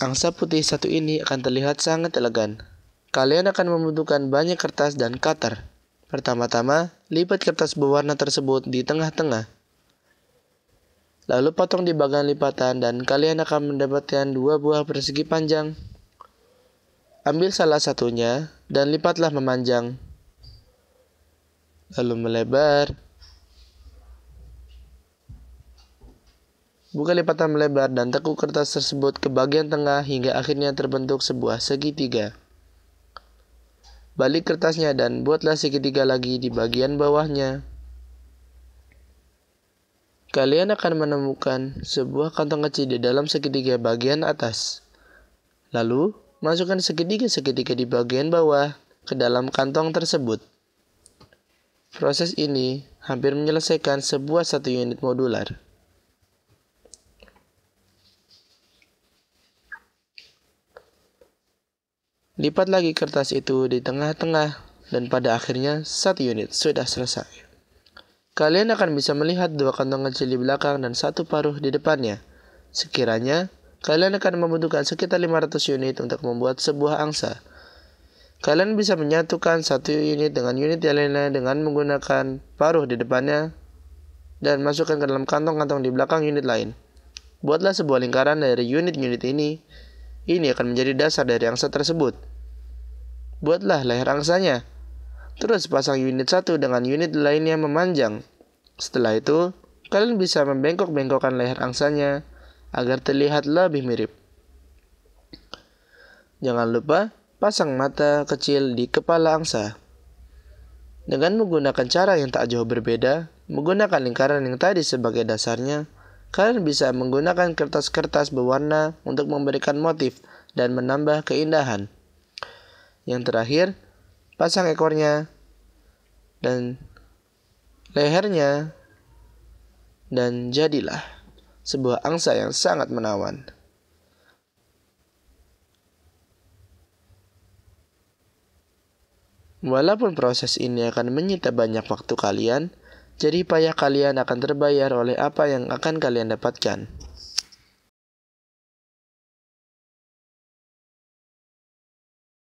angsa putih satu ini akan terlihat sangat elegan. Kalian akan membutuhkan banyak kertas dan cutter. Pertama-tama, lipat kertas berwarna tersebut di tengah-tengah. Lalu potong di bagian lipatan dan kalian akan mendapatkan dua buah persegi panjang. Ambil salah satunya dan lipatlah memanjang. Lalu melebar. Buka lipatan melebar dan tekuk kertas tersebut ke bagian tengah hingga akhirnya terbentuk sebuah segitiga. Balik kertasnya dan buatlah segitiga lagi di bagian bawahnya. Kalian akan menemukan sebuah kantong kecil di dalam segitiga bagian atas. Lalu, masukkan segitiga-segitiga di bagian bawah ke dalam kantong tersebut. Proses ini hampir menyelesaikan sebuah satu unit modular. Lipat lagi kertas itu di tengah-tengah dan pada akhirnya satu unit sudah selesai. Kalian akan bisa melihat dua kantong kecil di belakang dan satu paruh di depannya. Sekiranya, kalian akan membutuhkan sekitar 500 unit untuk membuat sebuah angsa. Kalian bisa menyatukan satu unit dengan unit yang lainnya dengan menggunakan paruh di depannya dan masukkan ke dalam kantong-kantong di belakang unit lain. Buatlah sebuah lingkaran dari unit-unit ini. Ini akan menjadi dasar dari angsa tersebut buatlah leher angsanya. Terus pasang unit satu dengan unit lainnya memanjang. Setelah itu, kalian bisa membengkok-bengkokkan leher angsanya agar terlihat lebih mirip. Jangan lupa pasang mata kecil di kepala angsa. Dengan menggunakan cara yang tak jauh berbeda, menggunakan lingkaran yang tadi sebagai dasarnya, kalian bisa menggunakan kertas-kertas berwarna untuk memberikan motif dan menambah keindahan. Yang terakhir, pasang ekornya dan lehernya dan jadilah sebuah angsa yang sangat menawan. Walaupun proses ini akan menyita banyak waktu kalian, jadi payah kalian akan terbayar oleh apa yang akan kalian dapatkan.